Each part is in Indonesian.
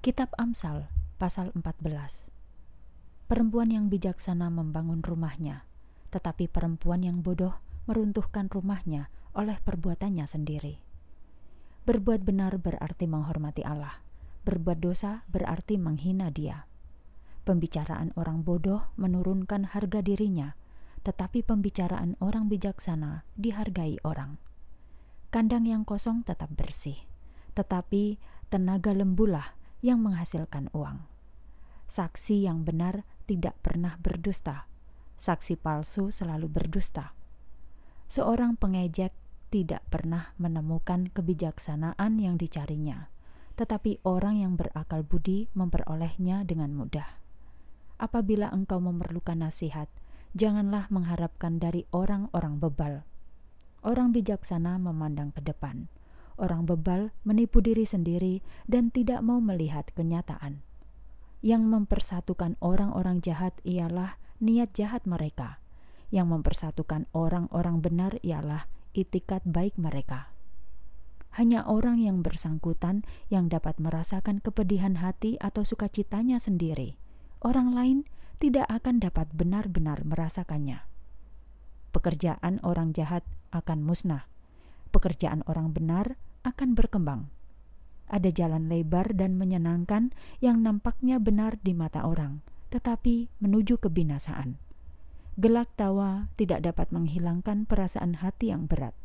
Kitab Amsal pasal 14 Perempuan yang bijaksana membangun rumahnya, tetapi perempuan yang bodoh meruntuhkan rumahnya oleh perbuatannya sendiri. Berbuat benar berarti menghormati Allah, berbuat dosa berarti menghina Dia. Pembicaraan orang bodoh menurunkan harga dirinya, tetapi pembicaraan orang bijaksana dihargai orang. Kandang yang kosong tetap bersih, tetapi tenaga lembulah yang menghasilkan uang. Saksi yang benar tidak pernah berdusta. Saksi palsu selalu berdusta. Seorang pengejek tidak pernah menemukan kebijaksanaan yang dicarinya, tetapi orang yang berakal budi memperolehnya dengan mudah. Apabila engkau memerlukan nasihat, janganlah mengharapkan dari orang-orang bebal. Orang bijaksana memandang ke depan orang bebal menipu diri sendiri dan tidak mau melihat kenyataan. Yang mempersatukan orang-orang jahat ialah niat jahat mereka. Yang mempersatukan orang-orang benar ialah itikat baik mereka. Hanya orang yang bersangkutan yang dapat merasakan kepedihan hati atau sukacitanya sendiri. Orang lain tidak akan dapat benar-benar merasakannya. Pekerjaan orang jahat akan musnah. Pekerjaan orang benar akan berkembang. Ada jalan lebar dan menyenangkan yang nampaknya benar di mata orang, tetapi menuju kebinasaan. Gelak tawa tidak dapat menghilangkan perasaan hati yang berat.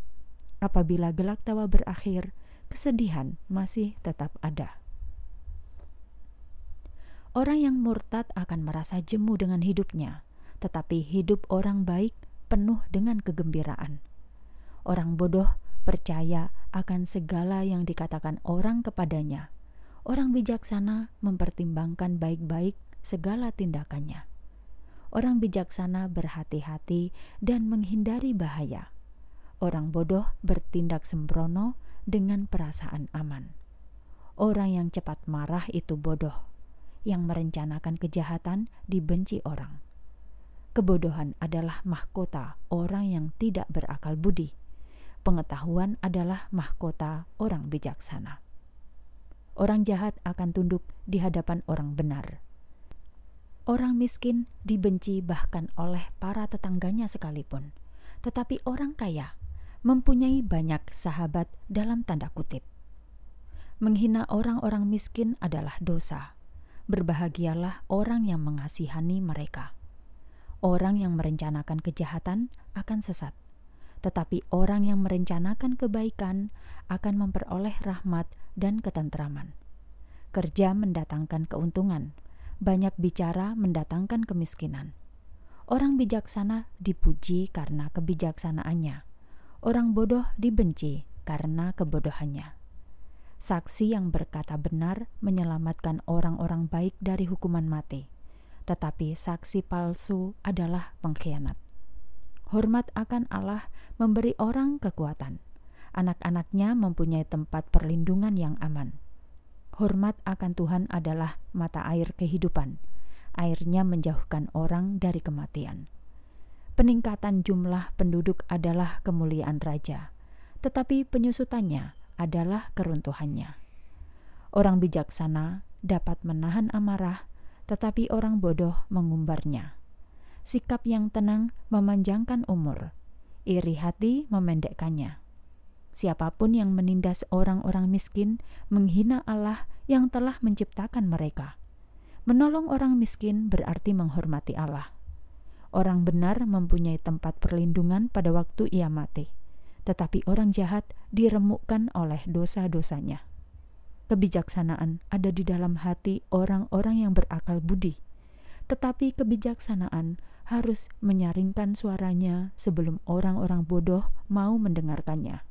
Apabila gelak tawa berakhir, kesedihan masih tetap ada. Orang yang murtad akan merasa jemu dengan hidupnya, tetapi hidup orang baik penuh dengan kegembiraan. Orang bodoh percaya akan segala yang dikatakan orang kepadanya. Orang bijaksana mempertimbangkan baik-baik segala tindakannya. Orang bijaksana berhati-hati dan menghindari bahaya. Orang bodoh bertindak sembrono dengan perasaan aman. Orang yang cepat marah itu bodoh. Yang merencanakan kejahatan dibenci orang. Kebodohan adalah mahkota orang yang tidak berakal budi. Pengetahuan adalah mahkota orang bijaksana. Orang jahat akan tunduk di hadapan orang benar. Orang miskin dibenci bahkan oleh para tetangganya sekalipun, tetapi orang kaya mempunyai banyak sahabat dalam tanda kutip. Menghina orang-orang miskin adalah dosa. Berbahagialah orang yang mengasihani mereka. Orang yang merencanakan kejahatan akan sesat, tetapi orang yang merencanakan kebaikan akan memperoleh rahmat dan ketentraman. Kerja mendatangkan keuntungan, banyak bicara mendatangkan kemiskinan. Orang bijaksana dipuji karena kebijaksanaannya, orang bodoh dibenci karena kebodohannya. Saksi yang berkata benar menyelamatkan orang-orang baik dari hukuman mati, tetapi saksi palsu adalah pengkhianat hormat akan Allah memberi orang kekuatan. Anak-anaknya mempunyai tempat perlindungan yang aman. Hormat akan Tuhan adalah mata air kehidupan. Airnya menjauhkan orang dari kematian. Peningkatan jumlah penduduk adalah kemuliaan raja, tetapi penyusutannya adalah keruntuhannya. Orang bijaksana dapat menahan amarah, tetapi orang bodoh mengumbarnya sikap yang tenang memanjangkan umur, iri hati memendekkannya. Siapapun yang menindas orang-orang miskin menghina Allah yang telah menciptakan mereka. Menolong orang miskin berarti menghormati Allah. Orang benar mempunyai tempat perlindungan pada waktu ia mati, tetapi orang jahat diremukkan oleh dosa-dosanya. Kebijaksanaan ada di dalam hati orang-orang yang berakal budi, tetapi kebijaksanaan harus menyaringkan suaranya sebelum orang-orang bodoh mau mendengarkannya.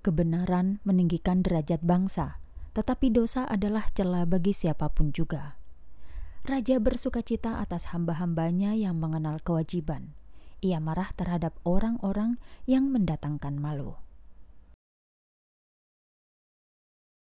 Kebenaran meninggikan derajat bangsa, tetapi dosa adalah celah bagi siapapun juga. Raja bersuka cita atas hamba-hambanya yang mengenal kewajiban. Ia marah terhadap orang-orang yang mendatangkan malu.